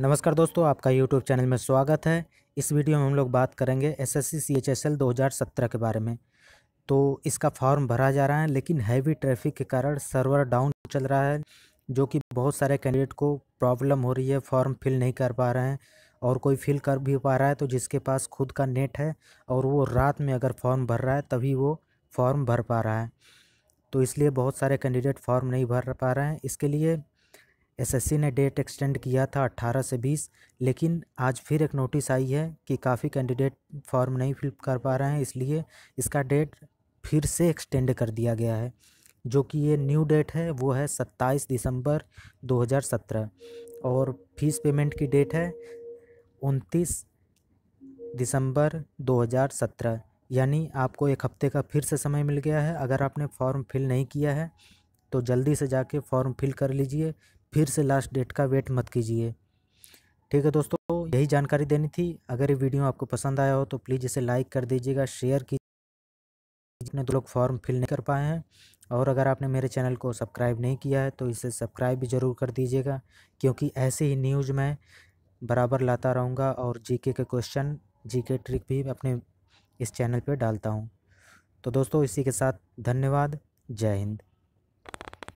नमस्कार दोस्तों आपका यूट्यूब चैनल में स्वागत है इस वीडियो में हम लोग बात करेंगे S S C H S L दो हज़ार सत्रह के बारे में तो इसका फॉर्म भरा जा रहा है लेकिन हैवी ट्रैफिक के कारण सर्वर डाउन चल रहा है जो कि बहुत सारे कैंडिडेट को प्रॉब्लम हो रही है फॉर्म फिल नहीं कर पा रहे हैं और कोई फिल कर भी पा रहा है तो जिसके पास खुद का नेट है और वो रात में अगर फॉर्म भर रहा है तभी वो फॉर्म भर पा रहा है तो इसलिए बहुत सारे कैंडिडेट फॉर्म नहीं भर पा रहे हैं इसके लिए एसएससी ने डेट एक्सटेंड किया था 18 से 20 लेकिन आज फिर एक नोटिस आई है कि काफ़ी कैंडिडेट फॉर्म नहीं फिल कर पा रहे हैं इसलिए इसका डेट फिर से एक्सटेंड कर दिया गया है जो कि ये न्यू डेट है वो है 27 दिसंबर 2017 और फीस पेमेंट की डेट है 29 दिसंबर 2017 यानी आपको एक हफ़्ते का फिर से समय मिल गया है अगर आपने फॉर्म फिल नहीं किया है तो जल्दी से जाके फॉर्म फिल कर लीजिए फिर से लास्ट डेट का वेट मत कीजिए ठीक है दोस्तों यही जानकारी देनी थी अगर ये वीडियो आपको पसंद आया हो तो प्लीज़ इसे लाइक कर दीजिएगा शेयर कीजिए जितने दो लोग फॉर्म फिल नहीं कर पाए हैं और अगर आपने मेरे चैनल को सब्सक्राइब नहीं किया है तो इसे सब्सक्राइब भी ज़रूर कर दीजिएगा क्योंकि ऐसे ही न्यूज़ में बराबर लाता रहूँगा और जी के क्वेश्चन के ट्रिक भी अपने इस चैनल पर डालता हूँ तो दोस्तों इसी के साथ धन्यवाद जय हिंद